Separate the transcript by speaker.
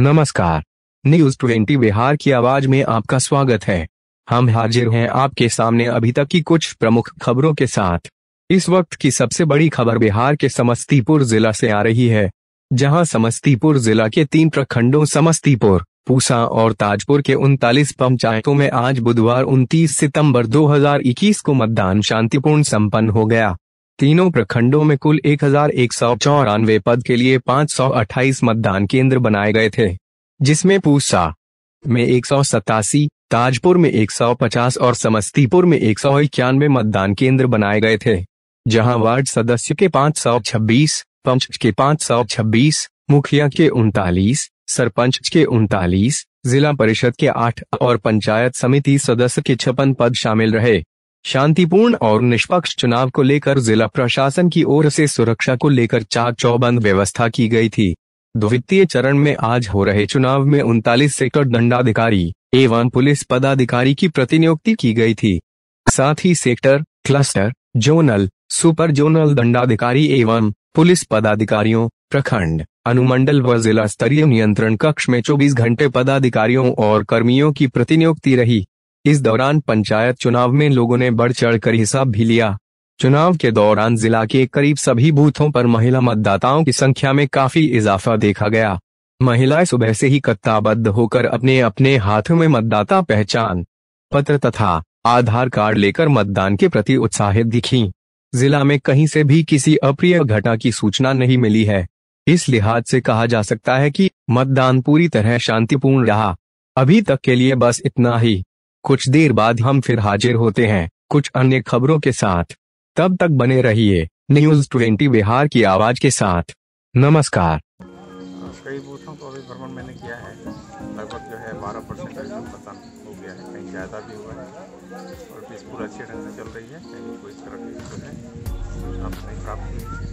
Speaker 1: नमस्कार news twenty Bihar की आवाज में आपका स्वागत है हम हाजिर हैं आपके सामने अभी तक की कुछ प्रमुख खबरों के साथ इस वक्त की सबसे बड़ी खबर बिहार के समस्तीपुर जिला से आ रही है जहां समस्तीपुर जिला के तीन प्रखंडों समस्तीपुर पूसा और ताजपुर के उनतालीस पंचायतों में आज बुधवार 29 सितंबर 2021 को मतदान शांतिपूर्ण संपन्न हो गया तीनों प्रखंडों में कुल एक पद के लिए 528 मतदान केंद्र बनाए गए थे जिसमें पूसा में एक ताजपुर में 150 और समस्तीपुर में एक सौ मतदान केंद्र बनाए गए थे जहां वार्ड सदस्य के 526, पंच के 526, मुखिया के उनतालीस सरपंच के उनतालीस जिला परिषद के आठ और पंचायत समिति सदस्य के छप्पन पद शामिल रहे शांतिपूर्ण और निष्पक्ष चुनाव को लेकर जिला प्रशासन की ओर से सुरक्षा को लेकर चाक चौबंद व्यवस्था की गई थी द्वितीय चरण में आज हो रहे चुनाव में उनतालीस सेक्टर दंडाधिकारी एवं पुलिस पदाधिकारी की प्रतिनियुक्ति की गई थी साथ ही sector cluster zonal super zonal दंडाधिकारी एवं पुलिस पदाधिकारियों प्रखंड अनुमंडल व जिला स्तरीय नियंत्रण कक्ष में 24 घंटे पदाधिकारियों और कर्मियों की प्रतिनियुक्ति रही इस दौरान पंचायत चुनाव में लोगों ने बढ़ चढ़ कर हिस्सा भी लिया चुनाव के दौरान जिला के करीब सभी बूथों पर महिला मतदाताओं की संख्या में काफी इजाफा देखा गया महिलाएं सुबह से ही कत्ताबद्ध होकर अपने अपने हाथों में मतदाता पहचान पत्र तथा आधार कार्ड लेकर मतदान के प्रति उत्साहित दिखी जिला में कहीं से भी किसी अप्रिय घटना की सूचना नहीं मिली है इस लिहाज से कहा जा सकता है कि मतदान पूरी तरह शांतिपूर्ण रहा अभी तक के लिए बस इतना ही कुछ देर बाद हम फिर हाजिर होते हैं कुछ अन्य खबरों के साथ तब तक बने रहिए न्यूज ट्वेंटी बिहार की आवाज के साथ नमस्कार कई बूथों को अभी भ्रमण मैंने किया है लगभग जो है बारह परसेंट मतदान हो गया है कहीं ज़्यादा भी हुआ है और अच्छे ढंग से चल रही है कहीं कोई तरह की प्राप्त हुई